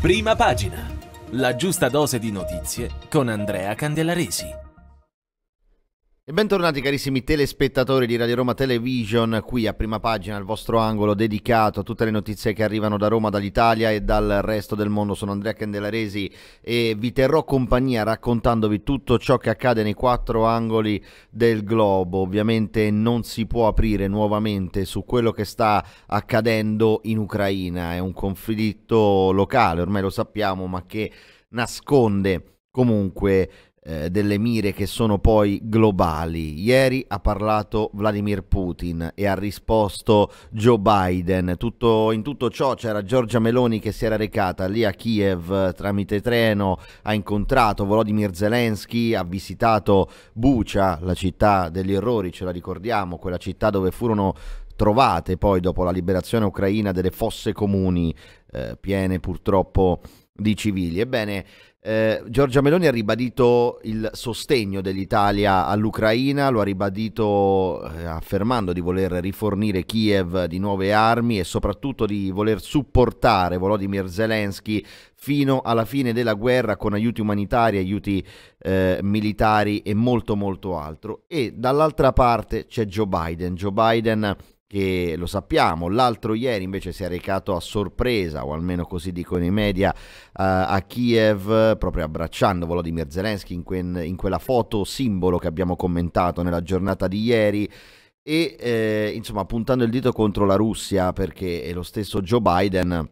Prima pagina. La giusta dose di notizie con Andrea Candelaresi. E bentornati carissimi telespettatori di Radio Roma Television, qui a prima pagina il vostro angolo dedicato a tutte le notizie che arrivano da Roma, dall'Italia e dal resto del mondo. Sono Andrea Candelaresi e vi terrò compagnia raccontandovi tutto ciò che accade nei quattro angoli del globo. Ovviamente non si può aprire nuovamente su quello che sta accadendo in Ucraina, è un conflitto locale, ormai lo sappiamo, ma che nasconde comunque eh, delle mire che sono poi globali. Ieri ha parlato Vladimir Putin e ha risposto Joe Biden. Tutto, in tutto ciò c'era Giorgia Meloni che si era recata lì a Kiev eh, tramite treno, ha incontrato Volodymyr Zelensky, ha visitato Bucha, la città degli errori, ce la ricordiamo, quella città dove furono trovate poi dopo la liberazione ucraina delle fosse comuni eh, piene purtroppo di civili. Ebbene, eh, Giorgia Meloni ha ribadito il sostegno dell'Italia all'Ucraina, lo ha ribadito eh, affermando di voler rifornire Kiev di nuove armi e soprattutto di voler supportare Volodymyr Zelensky fino alla fine della guerra con aiuti umanitari, aiuti eh, militari e molto molto altro. E dall'altra parte c'è Joe Biden. Joe Biden che lo sappiamo, l'altro ieri invece si è recato a sorpresa, o almeno così dicono i media, uh, a Kiev, proprio abbracciando Volodymyr Zelensky in, que in, quella foto simbolo che abbiamo commentato nella giornata di ieri e eh, insomma puntando il dito contro la Russia perché lo stesso Joe Biden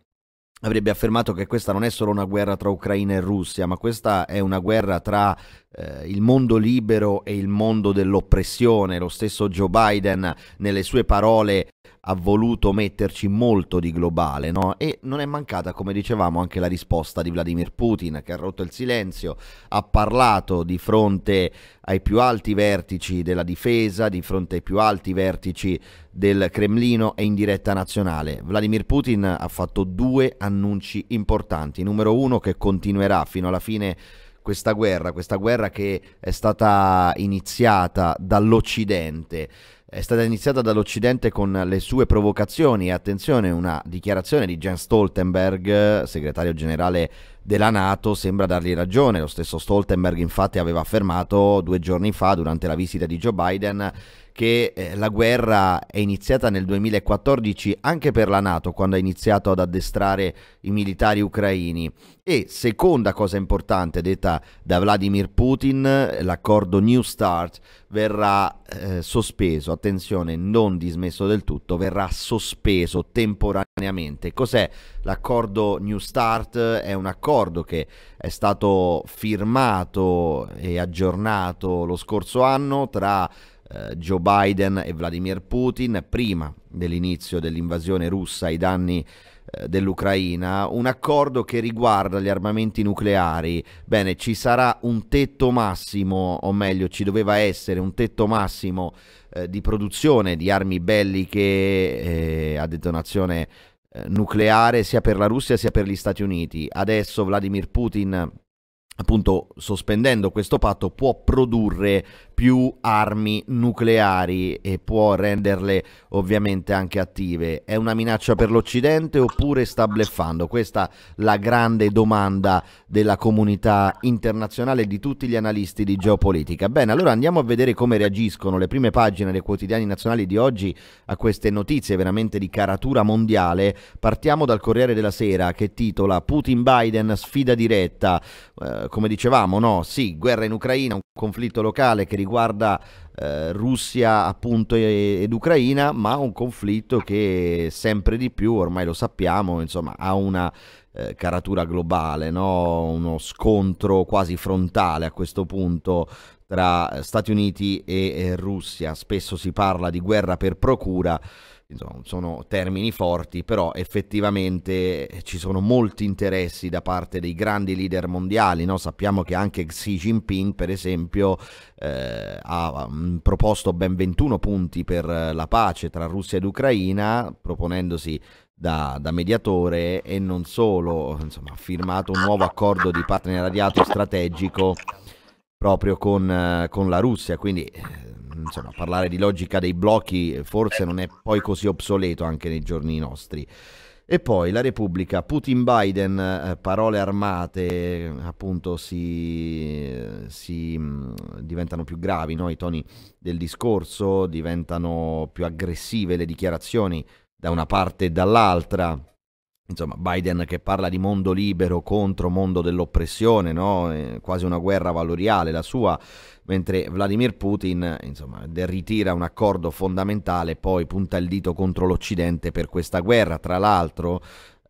avrebbe affermato che questa non è solo una guerra tra Ucraina e Russia, ma questa è una guerra tra eh, il mondo libero e il mondo dell'oppressione. Lo stesso Joe Biden nelle sue parole ha voluto metterci molto di globale, no? E non è mancata, come dicevamo, anche la risposta di Vladimir Putin, che ha rotto il silenzio, ha parlato di fronte ai più alti vertici della difesa, di fronte ai più alti vertici del Cremlino e in diretta nazionale. Vladimir Putin ha fatto due annunci importanti. Numero uno, che continuerà fino alla fine questa guerra, questa guerra che è stata iniziata dall'Occidente è stata iniziata dall'Occidente con le sue provocazioni attenzione una dichiarazione di Jens Stoltenberg, segretario generale della Nato sembra dargli ragione. Lo stesso Stoltenberg infatti aveva affermato due giorni fa durante la visita di Joe Biden che eh, la guerra è iniziata nel 2014 anche per la Nato quando ha iniziato ad addestrare i militari ucraini. E seconda cosa importante detta da Vladimir Putin, l'accordo New Start verrà eh, sospeso, attenzione, non dismesso del tutto, verrà sospeso temporaneamente Cos'è l'accordo New Start? È un accordo che è stato firmato e aggiornato lo scorso anno tra eh, Joe Biden e Vladimir Putin prima dell'inizio dell'invasione russa ai danni eh, eh, dell'Ucraina, un accordo che riguarda gli armamenti nucleari. Bene, ci sarà un tetto massimo, o meglio, ci doveva essere un tetto massimo eh, di produzione di armi belliche eh, a detonazione eh, nucleare sia per la Russia sia per gli Stati Uniti. Adesso Vladimir Putin appunto sospendendo questo patto può produrre più armi nucleari e può renderle ovviamente anche attive. È una minaccia per l'Occidente oppure sta bleffando? Questa è la grande domanda della comunità internazionale e di tutti gli analisti di geopolitica. Bene, allora andiamo a vedere come reagiscono le prime pagine dei quotidiani nazionali di oggi a queste notizie veramente di caratura mondiale. Partiamo dal Corriere della Sera che titola Putin-Biden sfida diretta. Eh, come dicevamo, no? sì, guerra in Ucraina, un conflitto locale che riguarda eh, Russia appunto ed Ucraina, ma un conflitto che sempre di più, ormai lo sappiamo, insomma, ha una eh, caratura globale, no? uno scontro quasi frontale a questo punto tra Stati Uniti e, e Russia. Spesso si parla di guerra per procura insomma, sono termini forti, però effettivamente eh, ci sono molti interessi da parte dei grandi leader mondiali. No? Sappiamo che anche Xi Jinping, per esempio, eh, ha mm, proposto ben 21 punti per eh, la pace tra Russia ed Ucraina, proponendosi da, da, mediatore e non solo, insomma, ha firmato un nuovo accordo di partenariato strategico proprio con, eh, con la Russia, quindi eh, insomma, parlare di logica dei blocchi forse non è poi così obsoleto anche nei giorni nostri. E poi la Repubblica, Putin Biden, eh, parole armate, appunto si, si mm, diventano più gravi no? i toni del discorso, diventano più aggressive le dichiarazioni da una parte e dall'altra insomma, Biden che parla di mondo libero contro mondo dell'oppressione, no? eh, quasi una guerra valoriale la sua, mentre Vladimir Putin insomma, ritira un accordo fondamentale, poi punta il dito contro l'Occidente per questa guerra. Tra l'altro,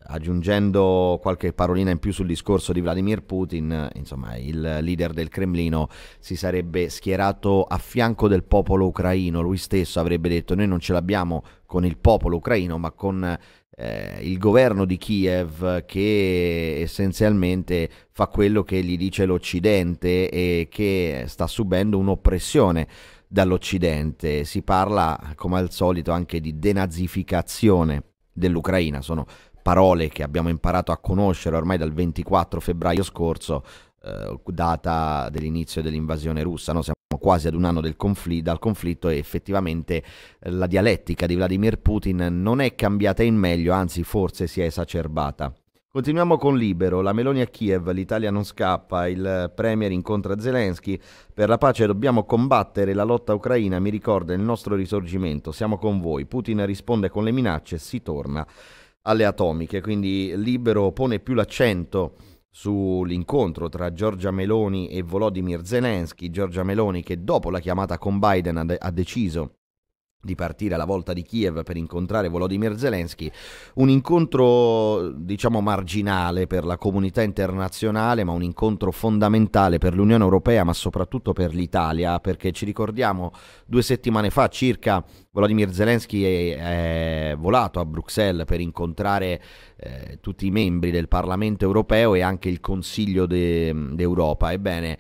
aggiungendo qualche parolina in più sul discorso di Vladimir Putin, insomma, il leader del Cremlino si sarebbe schierato a fianco del popolo ucraino, lui stesso avrebbe detto noi non ce l'abbiamo con il popolo ucraino, ma con eh, il governo di Kiev che essenzialmente fa quello che gli dice l'Occidente e che sta subendo un'oppressione dall'Occidente. Si parla, come al solito, anche di denazificazione dell'Ucraina. Sono parole che abbiamo imparato a conoscere ormai dal 24 febbraio scorso, eh, data dell'inizio dell'invasione russa. No? quasi ad un anno confl- dal conflitto e effettivamente eh, la dialettica di Vladimir Putin non è cambiata in meglio, anzi forse si è esacerbata. Continuiamo con Libero, la Meloni a Kiev, l'Italia non scappa, il Premier incontra Zelensky, per la pace dobbiamo combattere, la lotta ucraina mi ricorda il nostro risorgimento, siamo con voi, Putin risponde con le minacce, si torna alle atomiche, quindi Libero pone più l'accento sull'incontro tra Giorgia Meloni e Volodymyr Zelensky, Giorgia Meloni che dopo la chiamata con Biden ha, de- ha deciso di partire alla volta di Kiev per incontrare Volodymyr Zelensky, un incontro diciamo marginale per la comunità internazionale, ma un incontro fondamentale per l'Unione Europea, ma soprattutto per l'Italia, perché ci ricordiamo due settimane fa circa Volodymyr Zelensky è, è volato a Bruxelles per incontrare eh, tutti i membri del Parlamento europeo e anche il Consiglio de, d'Europa. Ebbene,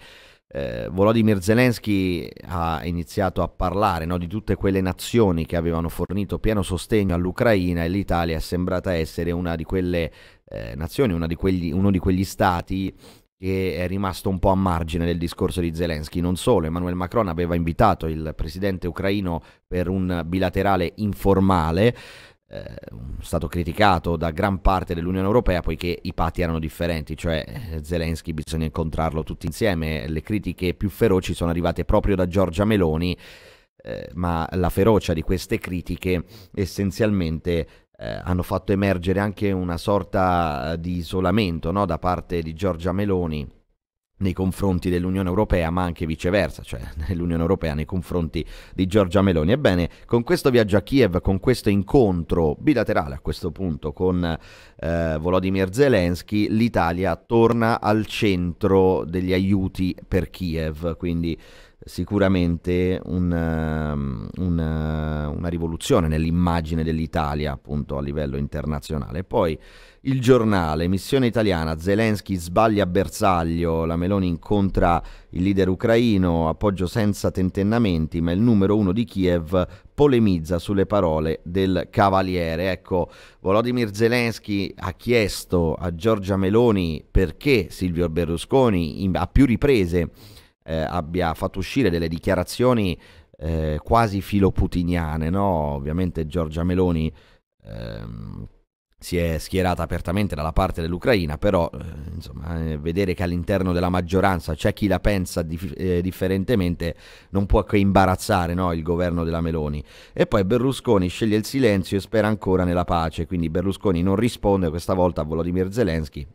eh, Volodymyr Zelensky ha iniziato a parlare no, di tutte quelle nazioni che avevano fornito pieno sostegno all'Ucraina e l'Italia è sembrata essere una di quelle eh, nazioni, di quegli, uno di quegli stati che è rimasto un po' a margine del discorso di Zelensky. Non solo, Emmanuel Macron aveva invitato il presidente ucraino per un bilaterale informale, eh, stato criticato da gran parte dell'Unione Europea poiché i patti erano differenti, cioè eh, Zelensky bisogna incontrarlo tutti insieme, le critiche più feroci sono arrivate proprio da Giorgia Meloni, eh, ma la ferocia di queste critiche essenzialmente eh, hanno fatto emergere anche una sorta di isolamento no? da parte di Giorgia Meloni nei confronti dell'Unione Europea, ma anche viceversa, cioè nell'Unione Europea nei confronti di Giorgia Meloni. Ebbene, con questo viaggio a Kiev, con questo incontro bilaterale a questo punto con eh, Volodymyr Zelensky, l'Italia torna al centro degli aiuti per Kiev, quindi sicuramente un, ehm, un, eh, una rivoluzione nell'immagine dell'Italia appunto a livello internazionale. Poi il giornale, missione italiana, Zelensky sbaglia a bersaglio, la Meloni incontra il leader ucraino, appoggio senza tentennamenti, ma il numero uno di Kiev polemizza sulle parole del cavaliere. Ecco, Volodymyr Zelensky ha chiesto a Giorgia Meloni perché Silvio Berlusconi in, a più riprese eh, abbia fatto uscire delle dichiarazioni eh, quasi filoputiniane, no? Ovviamente Giorgia Meloni ehm, si è schierata apertamente dalla parte dell'Ucraina, però eh, insomma, eh, vedere che all'interno della maggioranza c'è chi la pensa dif- eh, differentemente non può che imbarazzare no, il governo della Meloni. E poi Berlusconi sceglie il silenzio e spera ancora nella pace, quindi Berlusconi non risponde questa volta a Volodymyr Zelensky,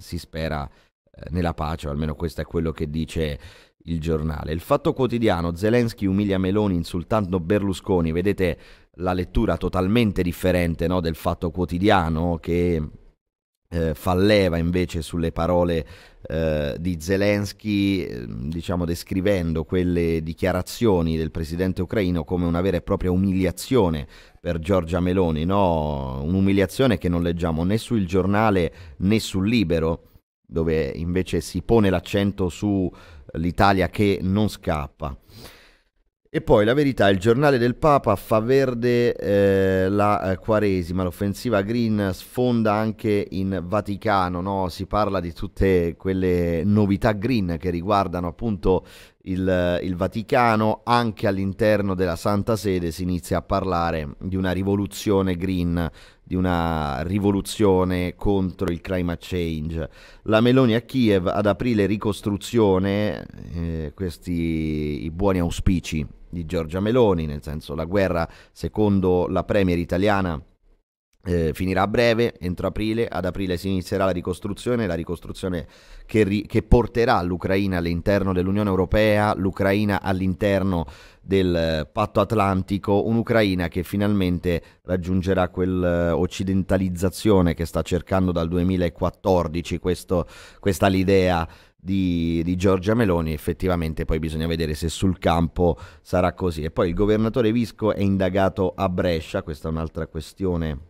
si spera eh, nella pace, o almeno questo è quello che dice il giornale. Il fatto quotidiano, Zelensky umilia Meloni insultando Berlusconi, vedete la lettura totalmente differente no, del fatto quotidiano che eh, fa leva invece sulle parole eh, di Zelensky, ehm, diciamo descrivendo quelle dichiarazioni del presidente ucraino come una vera e propria umiliazione per Giorgia Meloni, no? un'umiliazione che non leggiamo né sul giornale né sul libero, dove invece si pone l'accento su l'Italia che non scappa. E poi la verità, il giornale del Papa fa verde eh, la eh, Quaresima, l'offensiva green sfonda anche in Vaticano, no? si parla di tutte quelle novità green che riguardano appunto il, eh, il Vaticano, anche all'interno della Santa Sede si inizia a parlare di una rivoluzione green di una rivoluzione contro il climate change. La Meloni a Kiev ad aprile ricostruzione, eh, questi i buoni auspici di Giorgia Meloni, nel senso la guerra secondo la premier italiana eh, finirà a breve, entro aprile, ad aprile si inizierà la ricostruzione, la ricostruzione che, ri- che porterà l'Ucraina all'interno dell'Unione Europea, l'Ucraina all'interno del eh, patto atlantico, un'Ucraina che finalmente raggiungerà quell'occidentalizzazione eh, che sta cercando dal 2014, questo, questa l'idea di, di, Giorgia Meloni, effettivamente poi bisogna vedere se sul campo sarà così. E poi il governatore Visco è indagato a Brescia, questa è un'altra questione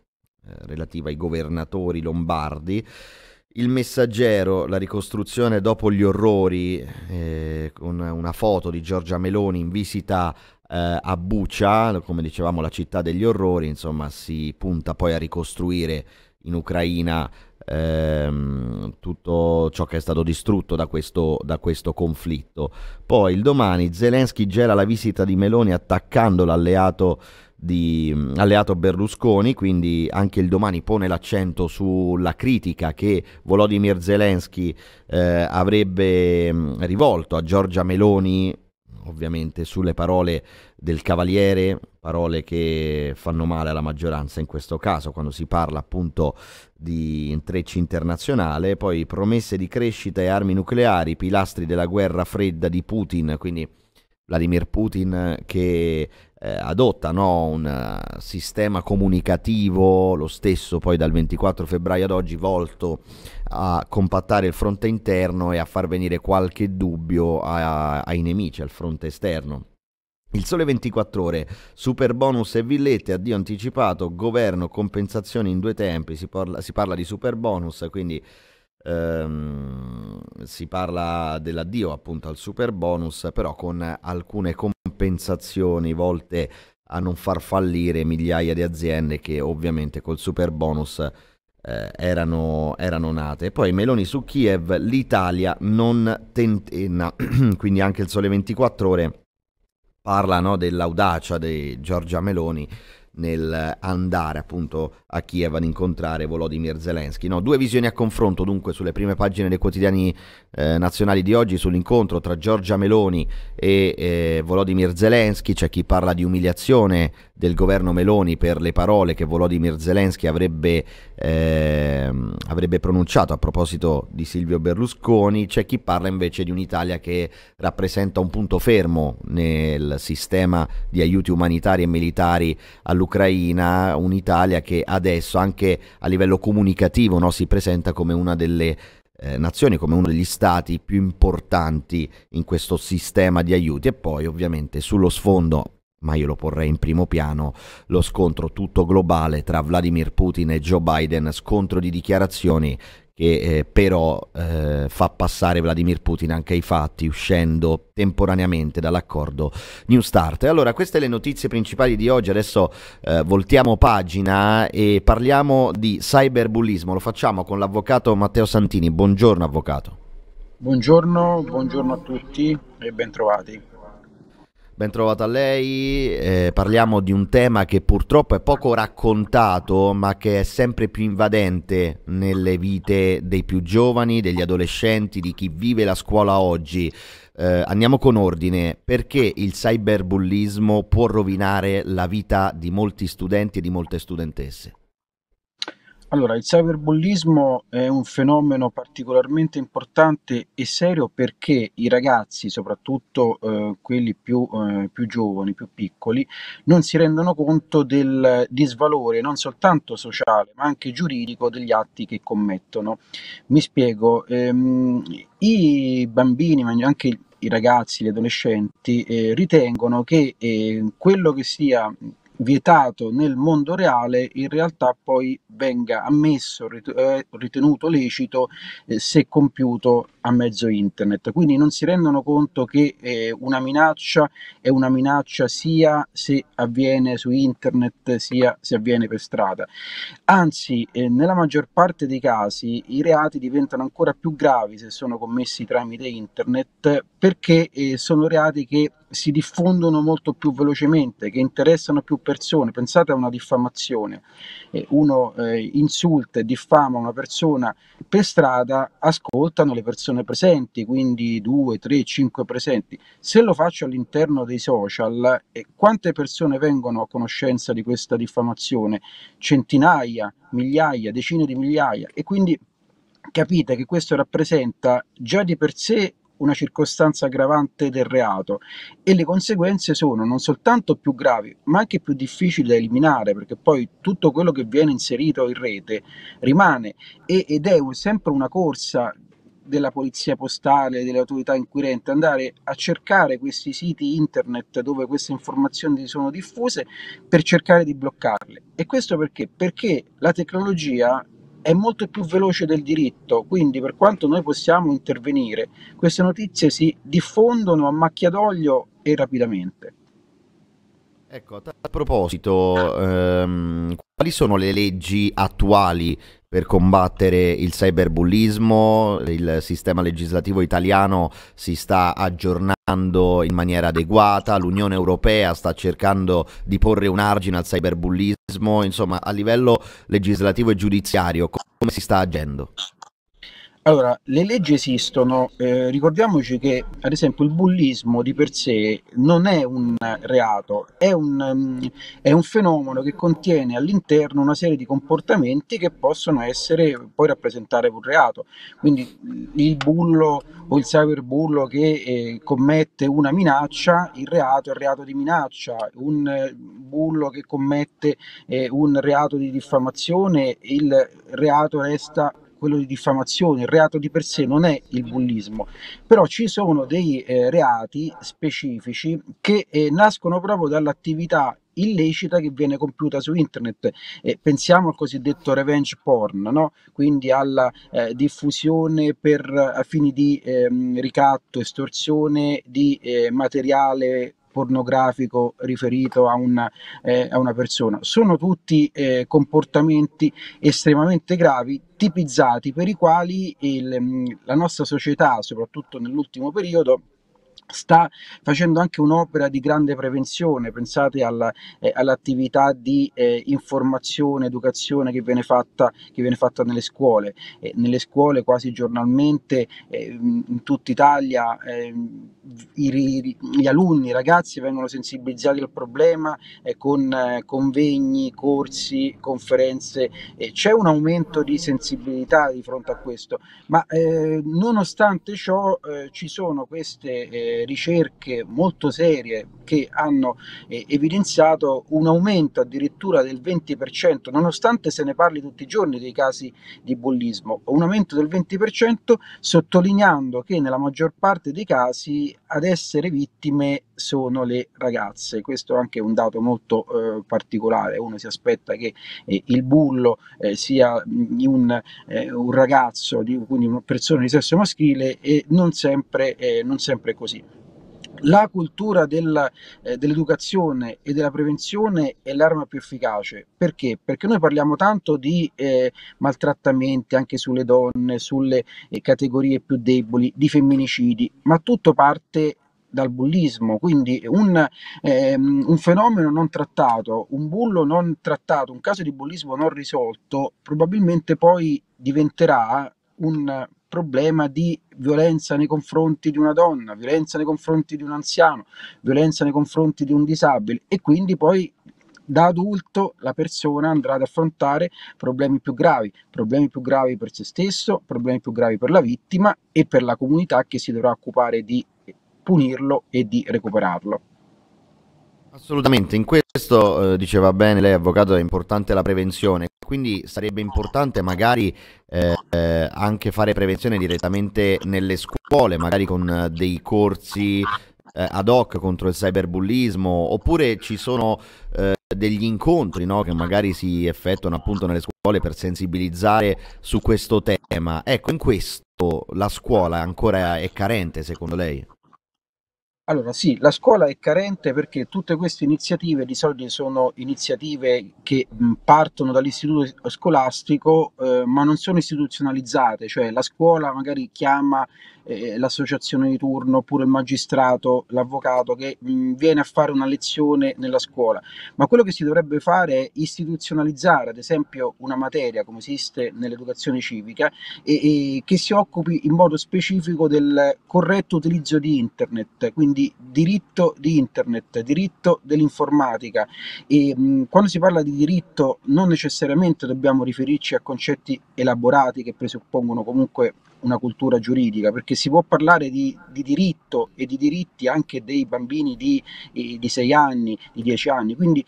eh, relativa ai governatori lombardi. Il messaggero, la ricostruzione dopo gli orrori, eh, con una foto di Giorgia Meloni in visita eh, a Bucia, come dicevamo la città degli orrori, insomma si punta poi a ricostruire in Ucraina ehm, tutto ciò che è stato distrutto da questo, da questo conflitto. Poi il domani Zelensky gela la visita di Meloni attaccando l'alleato di mm, alleato Berlusconi, quindi anche il domani pone l'accento sulla critica che Volodymyr Zelensky eh, avrebbe mm, rivolto a Giorgia Meloni, ovviamente sulle parole del Cavaliere, parole che fanno male alla maggioranza in questo caso, quando si parla appunto di intrecci internazionale, poi promesse di crescita e armi nucleari, pilastri della guerra fredda di Putin, quindi Vladimir Putin che eh, adottano un eh, sistema comunicativo, lo stesso poi dal 24 febbraio ad oggi, volto a compattare il fronte interno e a far venire qualche dubbio a, a, ai nemici al fronte esterno. Il sole 24 ore, super bonus e villette, addio anticipato, governo, compensazioni in due tempi, si parla, si parla di super bonus, quindi ehm, si parla dell'addio appunto al super bonus, però con alcune compensazioni volte a non far fallire migliaia di aziende che ovviamente col super bonus eh, erano, erano, nate. Poi Meloni su Kiev, l'Italia non tentenna, quindi anche il Sole 24 Ore parla no, dell'audacia di Giorgia Meloni nel andare appunto a Kiev ad incontrare Volodymyr Zelensky. No, due visioni a confronto dunque sulle prime pagine dei quotidiani eh, nazionali di oggi sull'incontro tra Giorgia Meloni e eh, Volodymyr Zelensky, c'è chi parla di umiliazione del governo Meloni per le parole che Volodymyr Zelensky avrebbe, eh, avrebbe pronunciato a proposito di Silvio Berlusconi, c'è chi parla invece di un'Italia che rappresenta un punto fermo nel sistema di aiuti umanitari e militari all'Ucraina, un'Italia che adesso anche a livello comunicativo no, si presenta come una delle eh, nazioni come uno degli stati più importanti in questo sistema di aiuti e poi ovviamente sullo sfondo ma io lo porrei in primo piano, lo scontro tutto globale tra Vladimir Putin e Joe Biden, scontro di dichiarazioni che eh, però eh, fa passare Vladimir Putin anche ai fatti uscendo temporaneamente dall'accordo New Start. allora queste le notizie principali di oggi, adesso eh, voltiamo pagina e parliamo di cyberbullismo, lo facciamo con l'avvocato Matteo Santini, buongiorno avvocato. Buongiorno, buongiorno a tutti e bentrovati. Ben trovata a lei, eh, parliamo di un tema che purtroppo è poco raccontato ma che è sempre più invadente nelle vite dei più giovani, degli adolescenti, di chi vive la scuola oggi. Eh, andiamo con ordine, perché il cyberbullismo può rovinare la vita di molti studenti e di molte studentesse? Allora, il cyberbullismo è un fenomeno particolarmente importante e serio perché i ragazzi, soprattutto eh, quelli più, eh, più, giovani, più piccoli, non si rendono conto del disvalore non soltanto sociale ma anche giuridico degli atti che commettono. Mi spiego, ehm, i bambini, ma anche i ragazzi, gli adolescenti eh, ritengono che eh, quello che sia vietato nel mondo reale in realtà poi venga ammesso, eh, ritenuto lecito eh, se compiuto a mezzo internet. Quindi non si rendono conto che eh, una minaccia è una minaccia sia se avviene su internet sia se avviene per strada. Anzi, eh, nella maggior parte dei casi i reati diventano ancora più gravi se sono commessi tramite internet perché eh, sono reati che si diffondono molto più velocemente, che interessano più persone. Pensate a una diffamazione. Eh, uno eh, insulta e diffama una persona per strada, ascoltano le persone presenti, quindi due, tre, cinque presenti. Se lo faccio all'interno dei social, eh, quante persone vengono a conoscenza di questa diffamazione? Centinaia, migliaia, decine di migliaia. E quindi capite che questo rappresenta già di per sé una circostanza aggravante del reato e le conseguenze sono non soltanto più gravi ma anche più difficili da eliminare perché poi tutto quello che viene inserito in rete rimane e, ed è un, sempre una corsa della polizia postale, delle autorità inquirenti, andare a cercare questi siti internet dove queste informazioni sono diffuse per cercare di bloccarle. E questo perché? Perché la tecnologia è molto più veloce del diritto, quindi per quanto noi possiamo intervenire, queste notizie si diffondono a macchia d'olio e rapidamente. Ecco, a, proposito, ehm, quali sono le leggi attuali per combattere il cyberbullismo? Il sistema legislativo italiano si sta aggiornando in maniera adeguata, l'Unione Europea sta cercando di porre un argine al cyberbullismo, insomma, a livello legislativo e giudiziario, come si sta agendo? Allora, le leggi esistono, eh, ricordiamoci che ad esempio il bullismo di per sé non è un reato, è un, mm, è un fenomeno che contiene all'interno una serie di comportamenti che possono essere poi rappresentare un reato. Quindi mm, il bullo o il cyberbullo che eh, commette una minaccia, il reato è il reato di minaccia, un eh, bullo che commette eh, un reato di diffamazione, il reato resta quello di diffamazione, il reato di per sé non è il bullismo, però ci sono dei eh, reati specifici che eh, nascono proprio dall'attività illecita che viene compiuta su internet. Eh, pensiamo al cosiddetto revenge porn, no? quindi alla eh, diffusione per eh, fini di ehm, ricatto, estorsione di eh, materiale pornografico riferito a una, eh, a una persona. Sono tutti eh, comportamenti estremamente gravi, tipizzati, per i quali il, mm, la nostra società, soprattutto nell'ultimo periodo, sta facendo anche un'opera di grande prevenzione, pensate alla, eh, all'attività di eh, informazione, educazione che viene fatta, che viene fatta nelle scuole, eh, nelle scuole quasi giornalmente eh, in tutta Italia eh, i, i, gli alunni, i ragazzi vengono sensibilizzati al problema eh, con convegni, corsi, conferenze, c'è un aumento di sensibilità di fronte a questo, ma nonostante ciò ci sono queste ricerche molto serie che hanno eh, evidenziato un aumento addirittura del 20%, nonostante se ne parli tutti i giorni dei casi di bullismo, un aumento del 20% sottolineando che nella maggior parte dei casi ad essere vittime sono le ragazze. Questo è anche un dato molto eh, particolare, uno si aspetta che eh, il bullo eh, sia un, eh, un ragazzo, di, quindi una persona di sesso maschile e non sempre, eh, non sempre così. La cultura della, eh, dell'educazione e della prevenzione è l'arma più efficace. Perché? Perché noi parliamo tanto di eh, maltrattamenti anche sulle donne, sulle eh, categorie più deboli, di femminicidi, ma tutto parte dal bullismo, quindi un, ehm, un, fenomeno non trattato, un bullo non trattato, un caso di bullismo non risolto, probabilmente poi diventerà un problema di violenza nei confronti di una donna, violenza nei confronti di un anziano, violenza nei confronti di un disabile e quindi poi da adulto la persona andrà ad affrontare problemi più gravi, problemi più gravi per se stesso, problemi più gravi per la vittima e per la comunità che si dovrà occupare di punirlo e di recuperarlo. Assolutamente, in questo eh, diceva bene lei avvocato, è importante la prevenzione, quindi sarebbe importante magari eh, eh, anche fare prevenzione direttamente nelle scuole, magari con eh, dei corsi eh, ad hoc contro il cyberbullismo, oppure ci sono eh, degli incontri no, che magari si effettuano appunto nelle scuole per sensibilizzare su questo tema. Ecco, in questo la scuola ancora è carente secondo lei? Allora sì, la scuola è carente perché tutte queste iniziative di solito sono iniziative che partono dall'istituto scolastico eh, ma non sono istituzionalizzate, cioè la scuola magari chiama eh, l'associazione di turno oppure il magistrato, l'avvocato che mh, mm, viene a fare una lezione nella scuola, ma quello che si dovrebbe fare è istituzionalizzare ad esempio una materia come esiste nell'educazione civica e, e che si occupi in modo specifico del corretto utilizzo di internet, quindi diritto di internet, diritto dell'informatica e mh, mm, quando si parla di diritto non necessariamente dobbiamo riferirci a concetti elaborati che presuppongono comunque una cultura giuridica, perché si può parlare di, di diritto e di diritti anche dei bambini di, 6 eh, anni, di 10 anni, quindi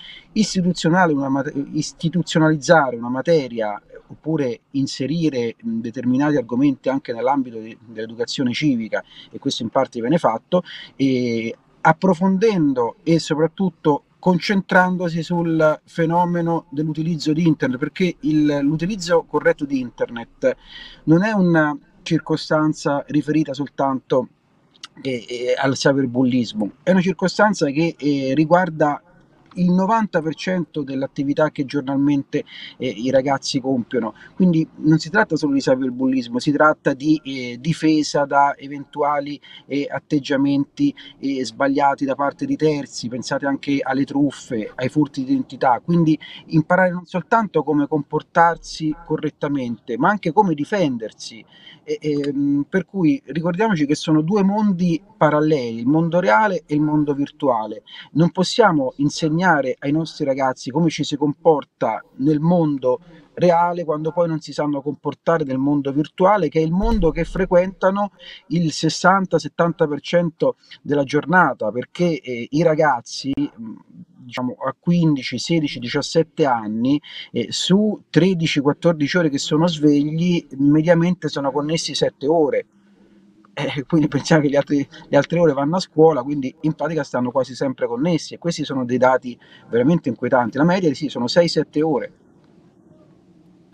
una, istituzionalizzare una materia oppure inserire determinati argomenti anche nell'ambito dell'educazione civica, e questo in parte viene fatto, approfondendo e soprattutto concentrandosi sul fenomeno dell'utilizzo di internet, perché l'utilizzo corretto di internet non è una, circostanza riferita soltanto eh, eh, al cyberbullismo, è una circostanza che eh, riguarda il 90% dell'attività che giornalmente eh, i ragazzi compiono. Quindi non si tratta solo di cyberbullismo, si tratta di eh, difesa da eventuali eh, atteggiamenti eh, sbagliati da parte di terzi, pensate anche alle truffe, ai furti di identità, quindi imparare non soltanto come comportarsi correttamente, ma anche come difendersi. E, e, ehm, per cui ricordiamoci che sono due mondi paralleli, il mondo reale e il mondo virtuale. Non possiamo insegnare insegnare ai nostri ragazzi come ci si comporta nel mondo reale quando poi non si sanno comportare nel mondo virtuale, che è il mondo che frequentano il 60-70% della giornata, perché eh, i ragazzi mm, diciamo a 15, 16, 17 anni, eh, su 13-14 ore che sono svegli, mediamente sono connessi 7 ore eh, quindi pensiamo che gli altri, le altre ore vanno a scuola, quindi in pratica stanno quasi sempre connessi e questi sono dei dati veramente inquietanti. La media sì, sono 6-7 ore.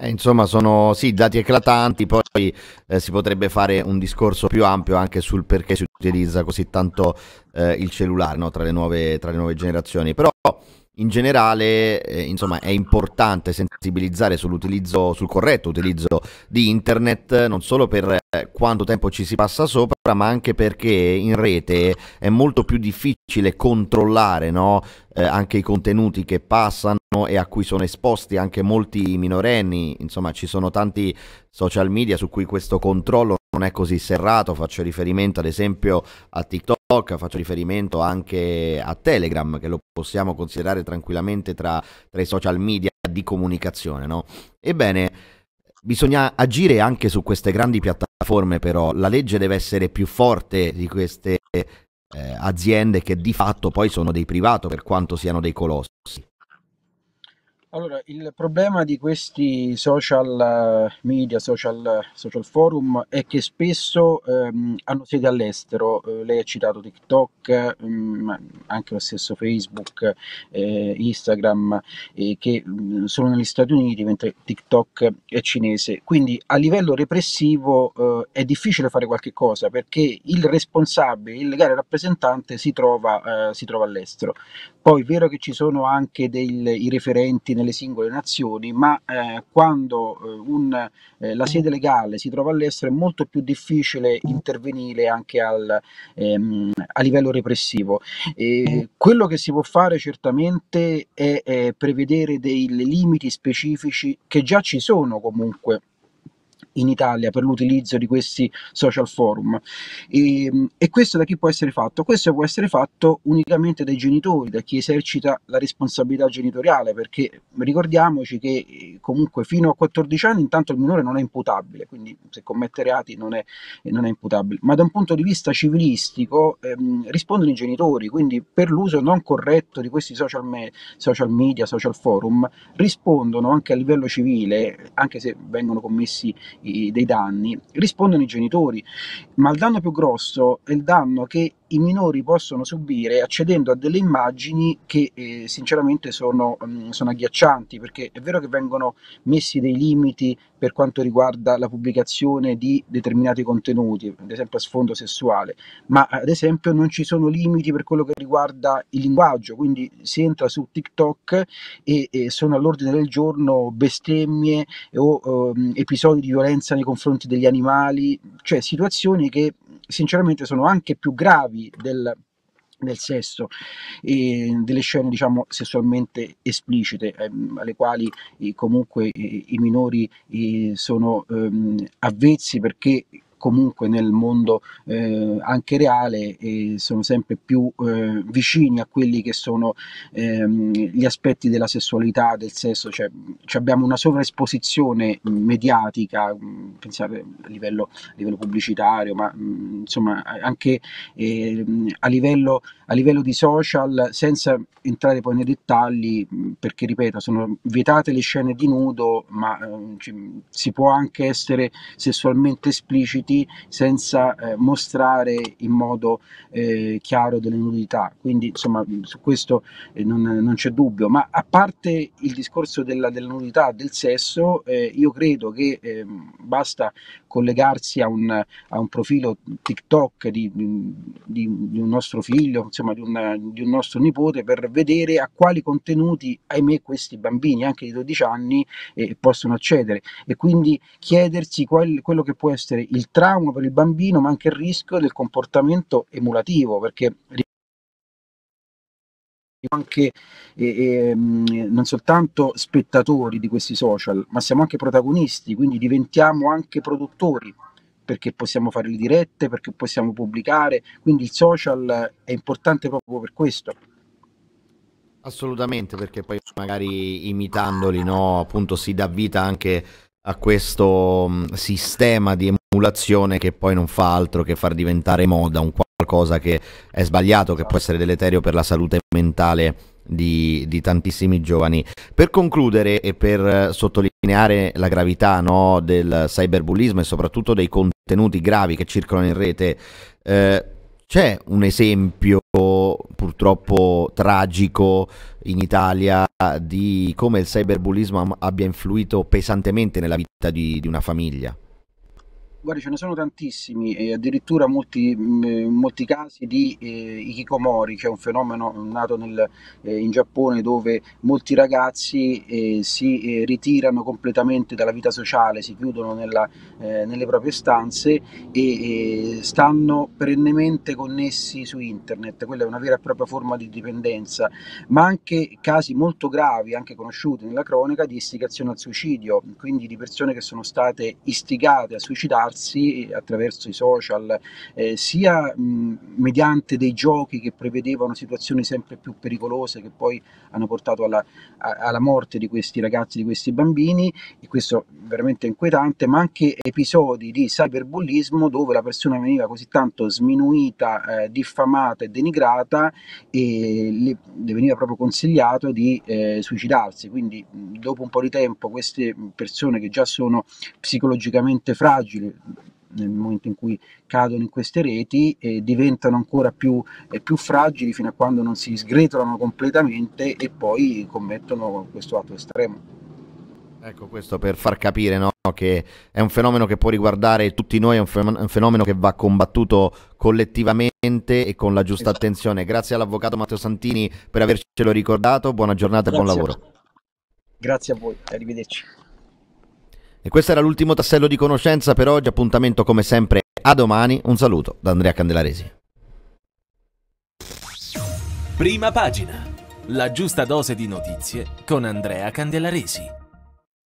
Eh, insomma, sono sì, dati eclatanti, poi eh, si potrebbe fare un discorso più ampio anche sul perché si utilizza così tanto eh, il cellulare no? tra, le nuove, tra le nuove generazioni, però in generale eh, insomma, è importante sensibilizzare sull'utilizzo, sul corretto utilizzo di internet, non solo per eh, quanto tempo ci si passa sopra, ma anche perché in rete è molto più difficile controllare no? eh, anche i contenuti che passano e a cui sono esposti anche molti minorenni, insomma ci sono tanti social media su cui questo controllo non è così serrato, faccio riferimento ad esempio a TikTok faccio riferimento anche a Telegram, che lo possiamo considerare tranquillamente tra, tra i social media di comunicazione. No? Ebbene, bisogna agire anche su queste grandi piattaforme, però la legge deve essere più forte di queste eh, aziende che di fatto poi sono dei privati per quanto siano dei colossi. Allora, il problema di questi social eh, media, social, social forum è che spesso ehm, hanno sede all'estero. Eh, lei ha citato TikTok, ehm, anche lo stesso Facebook, eh, Instagram, eh, che mm, sono negli Stati Uniti, mentre TikTok è cinese. Quindi a livello repressivo eh, è difficile fare qualche cosa perché il responsabile, il legale rappresentante si trova, eh, si trova all'estero. Poi è vero che ci sono anche dei referenti nelle singole nazioni, ma eh, quando eh, un, eh, la sede legale si trova all'estero è molto più difficile intervenire anche al, ehm, a livello repressivo. E quello che si può fare certamente è, è prevedere dei limiti specifici che già ci sono comunque in Italia per l'utilizzo di questi social forum. E, e, questo da chi può essere fatto? Questo può essere fatto unicamente dai genitori, da chi esercita la responsabilità genitoriale, perché ricordiamoci che eh, comunque fino a 14 anni intanto il minore non è imputabile, quindi se commette reati non è, eh, non è imputabile, ma da un punto di vista civilistico ehm, rispondono i genitori, quindi per l'uso non corretto di questi social, me, social media, social forum, rispondono anche a livello civile, anche se vengono commessi dei danni, rispondono i genitori, ma il danno più grosso è il danno che i minori possono subire accedendo a delle immagini che eh, sinceramente sono, mh, mm, sono, agghiaccianti, perché è vero che vengono messi dei limiti per quanto riguarda la pubblicazione di determinati contenuti, ad esempio a sfondo sessuale, ma ad esempio non ci sono limiti per quello che riguarda il linguaggio, quindi si entra su TikTok e, e sono all'ordine del giorno bestemmie o um, episodi di violenza nei confronti degli animali, cioè situazioni che sinceramente sono anche più gravi di, del, del sesso e delle scene diciamo sessualmente esplicite ehm, alle quali eh, comunque eh, i minori eh, sono ehm, avvezzi perché comunque nel mondo eh, anche reale e sono sempre più eh, vicini a quelli che sono ehm, gli aspetti della sessualità, del sesso, cioè, cioè abbiamo una sovraesposizione mediatica, mh, mm, pensate a livello, a livello pubblicitario, ma mh, mm, insomma anche eh, a, livello, a livello di social, senza entrare poi nei dettagli, mm, perché ripeto, sono vietate le scene di nudo, ma eh, ci, si può anche essere sessualmente espliciti nudi senza eh, mostrare in modo eh, chiaro delle nudità. Quindi insomma su questo eh, non, non c'è dubbio, ma a parte il discorso della, della nudità, del sesso, eh, io credo che ehm, basta collegarsi a un, a un profilo TikTok di, di, di, un nostro figlio, insomma di, una, di un nostro nipote per vedere a quali contenuti, ahimè, questi bambini anche di 12 anni eh, possono accedere e quindi chiedersi quel, quello che può essere il trauma per il bambino, ma anche il rischio del comportamento emulativo, perché anche eh, eh, non soltanto spettatori di questi social, ma siamo anche protagonisti, quindi diventiamo anche produttori perché possiamo fare le dirette, perché possiamo pubblicare, quindi il social è importante proprio per questo. Assolutamente, perché poi magari imitandoli, no, appunto si dà vita anche a questo mm, sistema di emulazione che poi non fa altro che far diventare moda un qualcosa che è sbagliato, che può essere deleterio per la salute mentale di, di tantissimi giovani. Per concludere e per sottolineare la gravità no, del cyberbullismo e soprattutto dei contenuti gravi che circolano in rete, eh, c'è un esempio purtroppo tragico in Italia di come il cyberbullismo abbia influito pesantemente nella vita di, di una famiglia? Guarda, ce ne sono tantissimi e addirittura molti, mm, molti casi di eh, hikikomori, che è un fenomeno nato nel, eh, in Giappone dove molti ragazzi eh, si eh, ritirano completamente dalla vita sociale, si chiudono nella, eh, nelle proprie stanze e stanno perennemente connessi su internet. Quella è una vera e propria forma di dipendenza, ma anche casi molto gravi, anche conosciuti nella cronaca, di istigazione al suicidio, quindi di persone che sono state istigate a suicidare comunicarsi eh, attraverso i social, eh, sia mh, mediante dei giochi che prevedevano situazioni sempre più pericolose che poi hanno portato alla, a, alla morte di questi ragazzi, di questi bambini, e questo veramente inquietante, ma anche episodi di cyberbullismo dove la persona veniva così tanto sminuita, eh, diffamata e denigrata e le, le veniva proprio consigliato di eh, suicidarsi. Quindi dopo un po' di tempo queste persone che già sono psicologicamente fragili, nel momento in cui cadono in queste reti eh, diventano ancora più, eh, più, fragili fino a quando non si sgretolano completamente e poi commettono questo atto estremo. Ecco questo per far capire no, che è un fenomeno che può riguardare tutti noi, è un fenomeno che va combattuto collettivamente e con la giusta esatto. attenzione. Grazie all'avvocato Matteo Santini per avercelo ricordato, buona giornata e buon lavoro. Grazie a voi, arrivederci. E questo era l'ultimo tassello di conoscenza per oggi, appuntamento come sempre a domani, un saluto da Andrea Candelaresi. Prima pagina, la giusta dose di notizie con Andrea Candelaresi.